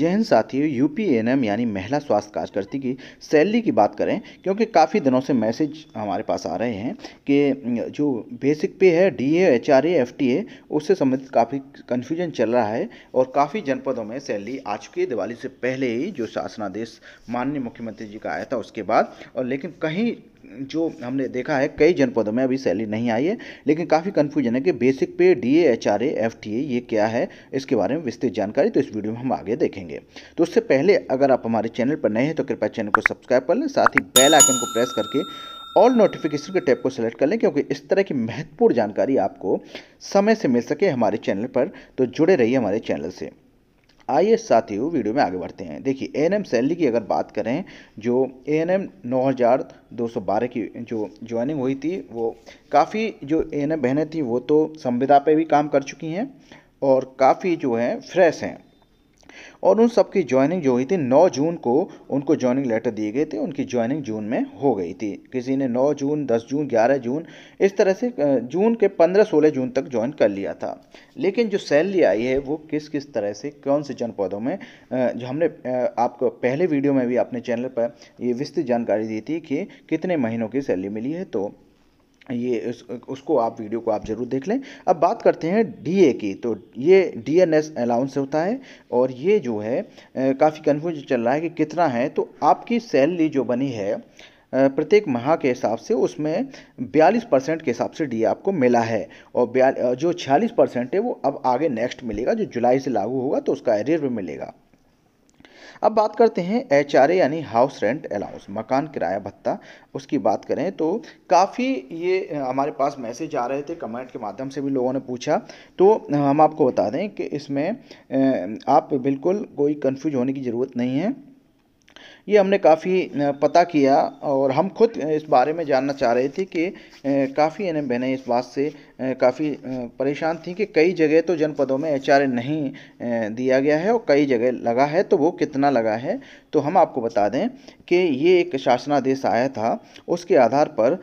जैन साथियों U P N M यानी महिला स्वास्थ्य कार्यकर्ती की सैलरी की बात करें क्योंकि काफ़ी दिनों से मैसेज हमारे पास आ रहे हैं कि जो बेसिक पे है D A H R A F T A उससे संबंधित काफ़ी कन्फ्यूजन चल रहा है और काफ़ी जनपदों में सैलरी आ चुकी है दिवाली से पहले ही जो शासनादेश माननीय मुख्यमंत्री जी का आया था उसके बाद और लेकिन कहीं जो हमने देखा है कई जनपदों में अभी सैलरी नहीं आई है लेकिन काफ़ी कन्फ्यूजन है कि basic pay D H R F T ये क्या है इसके बारे में विस्तृत जानकारी तो इस वीडियो में हम आगे देखेंगे तो उससे पहले अगर आप हमारे चैनल पर नए हैं तो कृपया चैनल को सब्सक्राइब कर लें साथ ही बेल आइकन को प्रेस करके ऑल नोटिफिकेशन के टैब को सिलेक्ट कर लें क्योंकि इस तरह की महत्वपूर्ण जानकारी आपको समय से मिल सके हमारे चैनल पर तो जुड़े रहिए हमारे चैनल से आइए साथियों वीडियो में आगे बढ़ते हैं देखिए ए एन एम सैलरी की अगर बात करें जो ए एन एम नौ हज़ार दो सौ बारह की जो ज्वाइनिंग हुई थी वो काफ़ी जो ए एन एम बहनें थी वो तो संविदा पे भी काम कर चुकी हैं और काफ़ी जो हैं फ्रेश हैं और उन सबकी ज्वाइनिंग जो हुई थी 9 जून को उनको ज्वाइनिंग लेटर दिए गए थे उनकी ज्वाइनिंग जून में हो गई थी किसी ने 9 जून 10 जून 11 जून इस तरह से जून के 15-16 जून तक ज्वाइन कर लिया था लेकिन जो सैलरी आई है वो किस किस तरह से कौन से जनपदों में जो हमने आपको पहले वीडियो में भी अपने चैनल पर ये विस्तृत जानकारी दी थी कि कितने महीनों की सैलरी मिली है तो ये उस, उसको आप वीडियो को आप ज़रूर देख लें अब बात करते हैं डीए की तो ये डीएनएस अलाउंस होता है और ये जो है काफ़ी कन्फ्यूज चल रहा है कि कितना है तो आपकी सैलरी जो बनी है प्रत्येक माह के हिसाब से उसमें 42 परसेंट के हिसाब से डी आपको मिला है और जो 46 परसेंट है वो अब आगे नेक्स्ट मिलेगा जो जुलाई से लागू होगा तो उसका एरियर भी मिलेगा अब बात करते हैं एच यानी हाउस रेंट अलाउंस मकान किराया भत्ता उसकी बात करें तो काफ़ी ये हमारे पास मैसेज आ रहे थे कमेंट के माध्यम से भी लोगों ने पूछा तो हम आपको बता दें कि इसमें आप बिल्कुल कोई कन्फ्यूज होने की ज़रूरत नहीं है ये हमने काफ़ी पता किया और हम खुद इस बारे में जानना चाह रहे थे कि काफ़ी एन बहनें इस बात से काफ़ी परेशान थी कि कई जगह तो जनपदों में एच नहीं दिया गया है और कई जगह लगा है तो वो कितना लगा है तो हम आपको बता दें कि ये एक शासनादेश आया था उसके आधार पर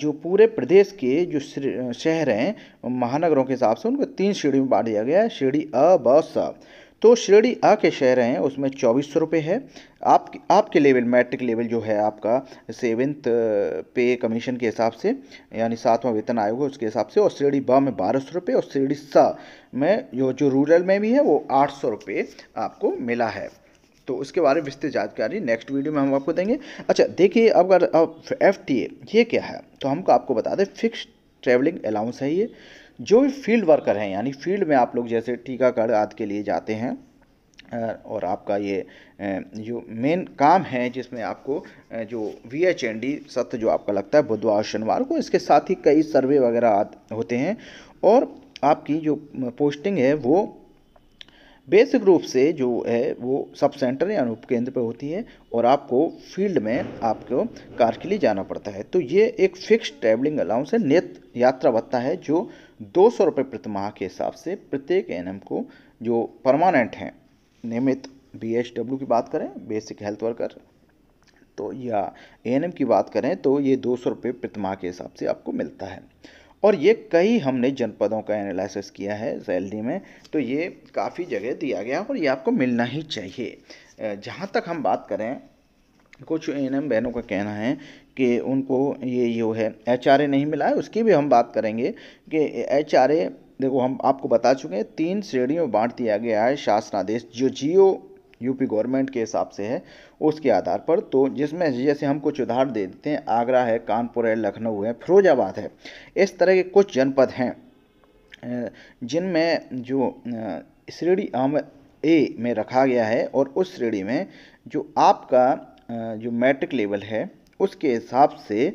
जो पूरे प्रदेश के जो शहर हैं महानगरों के हिसाब से उनको तीन श्रेणी में बांट दिया गया है श्रेणी अ ब स तो श्रेणी आ के शहर हैं उसमें चौबीस सौ रुपये है आप आपके लेवल मैट्रिक लेवल जो है आपका सेवन्थ पे कमीशन के हिसाब से यानी सातवां वेतन आयोग उसके हिसाब से और श्रेणी बा में बारह सौ रुपये और श्रेणी सा में जो जो रूरल में भी है वो आठ सौ रुपये आपको मिला है तो उसके बारे में विस्तृत जानकारी नेक्स्ट वीडियो में हम आपको देंगे अच्छा देखिए अब अगर अब एफ ये क्या है तो हमको आपको बता दें फिक्स ट्रैवलिंग अलाउंस है ये जो भी फील्ड वर्कर हैं यानी फील्ड में आप लोग जैसे टीकाकरण आदि के लिए जाते हैं और आपका ये जो मेन काम है जिसमें आपको जो वी एच एन डी सत्य जो आपका लगता है बुधवार शनिवार को इसके साथ ही कई सर्वे वगैरह होते हैं और आपकी जो पोस्टिंग है वो बेसिक रूप से जो है वो सब सेंटर या उप केंद्र पर होती है और आपको फील्ड में आपको कार के लिए जाना पड़ता है तो ये एक फिक्स ट्रैवलिंग अलाउंस है नियत यात्रा भत्ता है जो दो सौ रुपये प्रति माह के हिसाब से प्रत्येक एनएम को जो परमानेंट हैं नियमित बीएचडब्ल्यू की बात करें बेसिक हेल्थ वर्कर तो या ए की बात करें तो ये दो सौ रुपये के हिसाब से आपको मिलता है और ये कई हमने जनपदों का एनालिसिस किया है सैलरी में तो ये काफ़ी जगह दिया गया और ये आपको मिलना ही चाहिए जहाँ तक हम बात करें कुछ एन बहनों का कहना है कि उनको ये जो है एच नहीं मिला है उसकी भी हम बात करेंगे कि एच देखो हम आपको बता चुके हैं तीन श्रेणियों में बांट दिया गया है शासनादेश जो जियो यूपी गवर्नमेंट के हिसाब से है उसके आधार पर तो जिसमें जैसे हम कुछ उदाहरण दे देते हैं आगरा है कानपुर है लखनऊ है फिरोजाबाद है इस तरह के कुछ जनपद हैं जिनमें जो श्रेणी आम ए में रखा गया है और उस श्रेणी में जो आपका जो मैट्रिक लेवल है उसके हिसाब से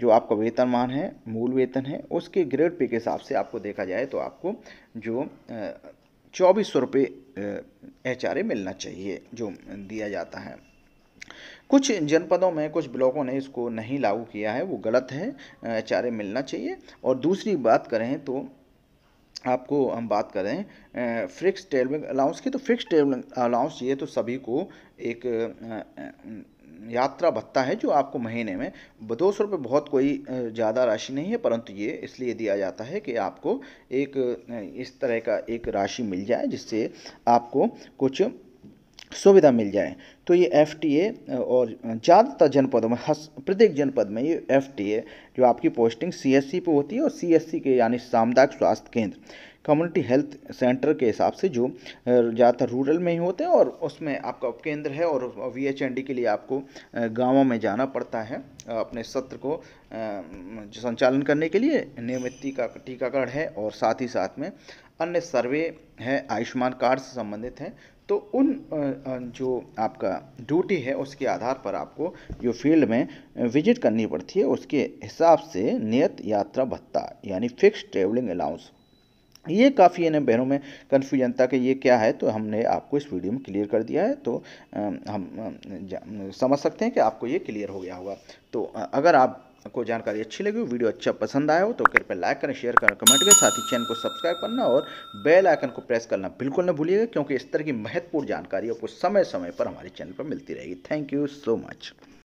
जो आपका वेतनमान है मूल वेतन है उसके ग्रेड पे के हिसाब से आपको देखा जाए तो आपको जो चौबीस सौ रुपये एच मिलना चाहिए जो दिया जाता है कुछ जनपदों में कुछ ब्लॉकों ने इसको नहीं लागू किया है वो गलत है एच मिलना चाहिए और दूसरी बात करें तो आपको हम बात करें फिक्स ट्रेवलिंग अलाउंस की तो फिक्स ट्रेवलिंग अलाउंस ये तो सभी को एक यात्रा भत्ता है जो आपको महीने में दो सौ रुपये बहुत कोई ज़्यादा राशि नहीं है परंतु ये इसलिए दिया जाता है कि आपको एक इस तरह का एक राशि मिल जाए जिससे आपको कुछ सुविधा मिल जाए तो ये एफ और ज़्यादातर जनपदों में हस प्रत्येक जनपद में ये एफ जो आपकी पोस्टिंग सी एस पे होती है और सी के यानी सामुदायिक स्वास्थ्य केंद्र कम्युनिटी हेल्थ सेंटर के हिसाब से जो ज़्यादातर रूरल में ही होते हैं और उसमें आपका केंद्र है और वी एच एन डी के लिए आपको गाँवों में जाना पड़ता है अपने सत्र को संचालन करने के लिए नियमित टीका टीकाकरण है और साथ ही साथ में अन्य सर्वे है आयुष्मान कार्ड से संबंधित हैं तो उन जो आपका ड्यूटी है उसके आधार पर आपको जो फील्ड में विजिट करनी पड़ती है उसके हिसाब से नियत यात्रा भत्ता यानी फिक्स ट्रेवलिंग अलाउंस ये काफ़ी इन्हें बहनों में कन्फ्यूजन था कि ये क्या है तो हमने आपको इस वीडियो में क्लियर कर दिया है तो हम समझ सकते हैं कि आपको ये क्लियर हो गया होगा तो अगर आप आपको जानकारी अच्छी लगी हो वीडियो अच्छा पसंद आया हो तो कृपया लाइक करें शेयर करें कमेंट करें साथ ही चैनल को सब्सक्राइब करना और बेल आइकन को प्रेस करना बिल्कुल ना भूलिएगा क्योंकि इस तरह की महत्वपूर्ण जानकारी आपको समय समय पर हमारे चैनल पर मिलती रहेगी थैंक यू सो मच